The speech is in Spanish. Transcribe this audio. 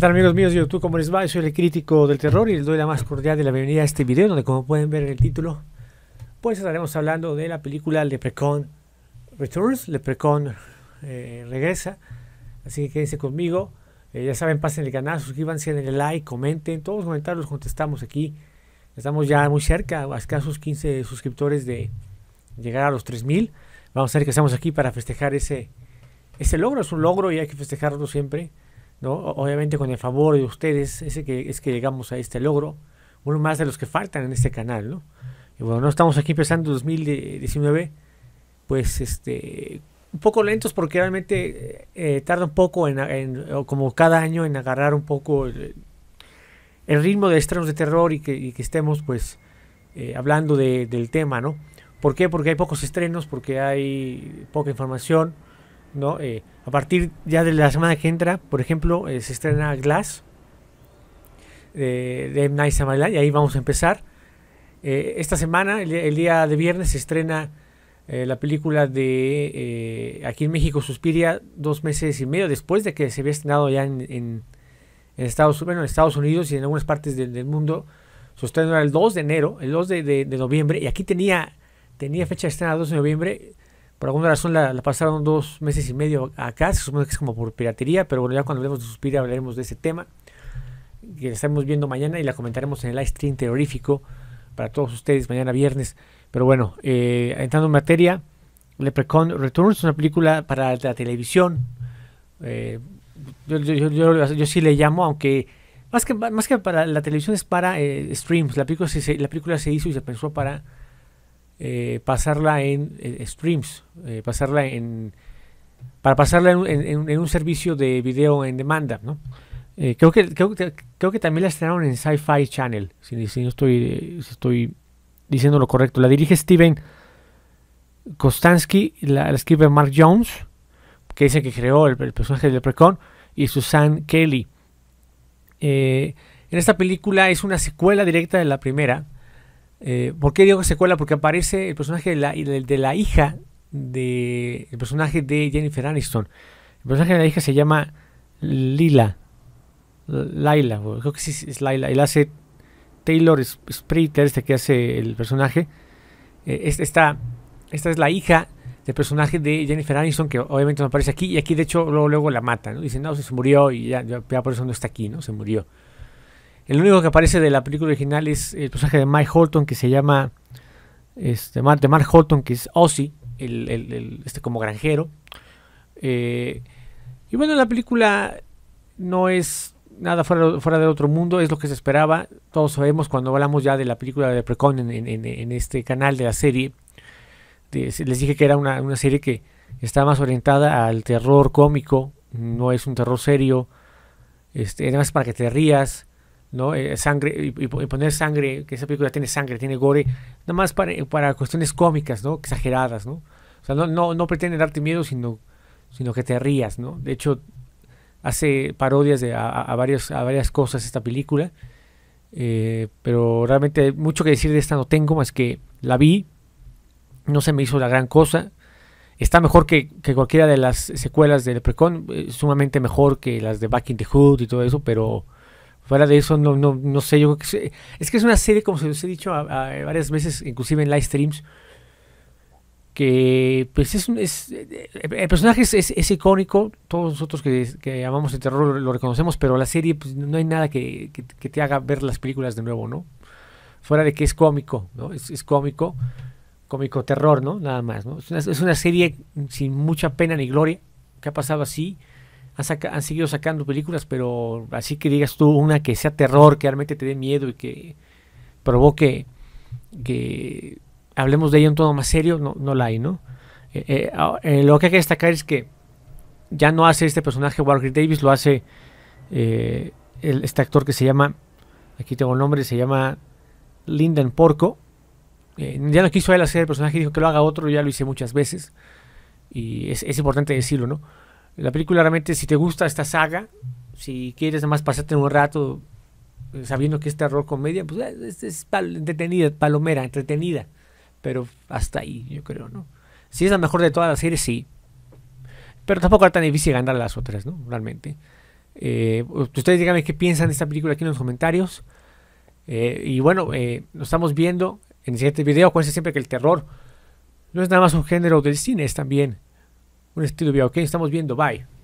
¿Qué amigos míos de YouTube? ¿Cómo les va? soy el crítico del terror y les doy la más cordial de la bienvenida a este video donde como pueden ver en el título pues estaremos hablando de la película Leprecon Returns, Leprecon eh, regresa así que quédense conmigo eh, ya saben, pasen el canal, suscríbanse, denle like, comenten, todos los comentarios los contestamos aquí estamos ya muy cerca, a escasos 15 suscriptores de llegar a los 3000 vamos a ver que estamos aquí para festejar ese, ese logro, es un logro y hay que festejarlo siempre Obviamente con el favor de ustedes es que, es que llegamos a este logro, uno más de los que faltan en este canal, ¿no? Y bueno, no estamos aquí empezando 2019, pues este, un poco lentos porque realmente eh, eh, tarda un poco en, como cada año, en agarrar un poco el, ritmo de estrenos de terror y que, estemos pues eh, hablando del tema, ¿no? ¿Por qué? Porque hay pocos estrenos, porque hay poca información, ¿no? Eh, a partir ya de la semana que entra, por ejemplo, eh, se estrena Glass eh, de M. Night Shyamalan y ahí vamos a empezar. esta semana, el, día de viernes, se estrena la película de aquí en México, Suspiria, dos meses y medio después de que se había estrenado ya en, Estados, Unidos y en algunas partes del, mundo. Su estreno era el 2 de enero, el 2 de, noviembre, y aquí tenía, tenía fecha de estreno el 2 de noviembre por alguna razón la, pasaron dos meses y medio acá, se supone que es como por piratería, pero bueno, ya cuando hablemos de Suspiria hablaremos de ese tema, que estaremos viendo mañana y la comentaremos en el live stream terrorífico para todos ustedes mañana viernes. Pero bueno, eh, entrando en materia, Leprechaun Returns, es una película para la televisión. Eh, yo, sí le llamo, aunque más que, más que para la televisión es para eh, streams. La película, se, la película se hizo y se pensó para eh, pasarla en eh, streams, eh, pasarla en para pasarla en, un servicio de video en demanda, creo que creo, que también la estrenaron en Sci-Fi Channel, si, no estoy estoy diciendo lo correcto. La dirige Steven Kostansky, la, escribe Mark Jones, que dice que creó el, personaje de Precon y Susan Kelly. en esta película es una secuela directa de la primera eh, ¿Por qué digo secuela? Porque aparece el personaje de la, hija de personaje de Jennifer Aniston. El personaje de la hija se llama Lila. Laila, creo que sí es Laila. Él hace Taylor Spritter, este que hace el personaje. Eh, esta, es la hija del personaje de Jennifer Aniston, que obviamente no aparece aquí. Y aquí, de hecho, luego, luego la mata. ¿no? Dicen, no, se murió y ya, ya, por eso no está aquí, ¿no? Se murió. El único que aparece de la película original es el personaje de Mike Holton que se llama. Este, de Mark Holton, que es Ozzy, el, este como granjero. Eh, y bueno, la película no es nada fuera, fuera de otro mundo, es lo que se esperaba. Todos sabemos cuando hablamos ya de la película de Precon en, este canal de la serie. les dije que era una, serie que está más orientada al terror cómico, no es un terror serio. Este, además, para que te rías. Eh, sangre, y, poner sangre, que esa película tiene sangre, tiene gore, nada más para, eh, para cuestiones cómicas, ¿no? Exageradas, ¿no? O sea, no, no, pretende darte miedo, sino, sino que te rías, ¿no? De hecho, hace parodias de, a, a, varias cosas esta película, eh, pero realmente mucho que decir de esta no tengo, más que la vi, no se me hizo la gran cosa. Está mejor que, cualquiera de las secuelas de Precon, sumamente mejor que las de Back in the Hood y todo eso, pero Fuera de eso, no, sé, yo es que es una serie, como se los he dicho varias veces, inclusive en live streams, que pues es, el personaje es, icónico, todos nosotros que, que amamos el terror lo, reconocemos, pero la serie pues, no hay nada que, te haga ver las películas de nuevo, ¿no? Fuera de que es cómico, ¿no? Es, cómico, cómico terror, ¿no? Nada más, ¿no? Es es una serie sin mucha pena ni gloria, que ha pasado así, han, seguido sacando películas, pero así que digas tú una que sea terror, que realmente te dé miedo y que provoque que hablemos de ella en todo más serio, no, no la hay, ¿no? Eh, eh, ah, eh, lo que hay que destacar es que ya no hace este personaje Walker Davis, lo hace este actor que se llama, aquí tengo el nombre, se llama Linden Porco. ya no quiso él hacer el personaje, dijo que lo haga otro, ya lo hice muchas veces. Y es importante decirlo, ¿no? La película realmente, si te gusta esta saga, si quieres nada más pasarte un rato eh, sabiendo que es terror comedia, pues eh, es, entretenida, palomera, entretenida. Pero hasta ahí, yo creo, ¿no? Si es la mejor de todas las series, sí. Pero tampoco es tan difícil ganar las otras, ¿no? Realmente. Eh, ustedes díganme qué piensan de esta película aquí en los comentarios. y bueno, nos estamos viendo en el siguiente video. Acuérdense siempre que el terror no es nada más un género del cine, es también un estilo de estamos viendo. Bye.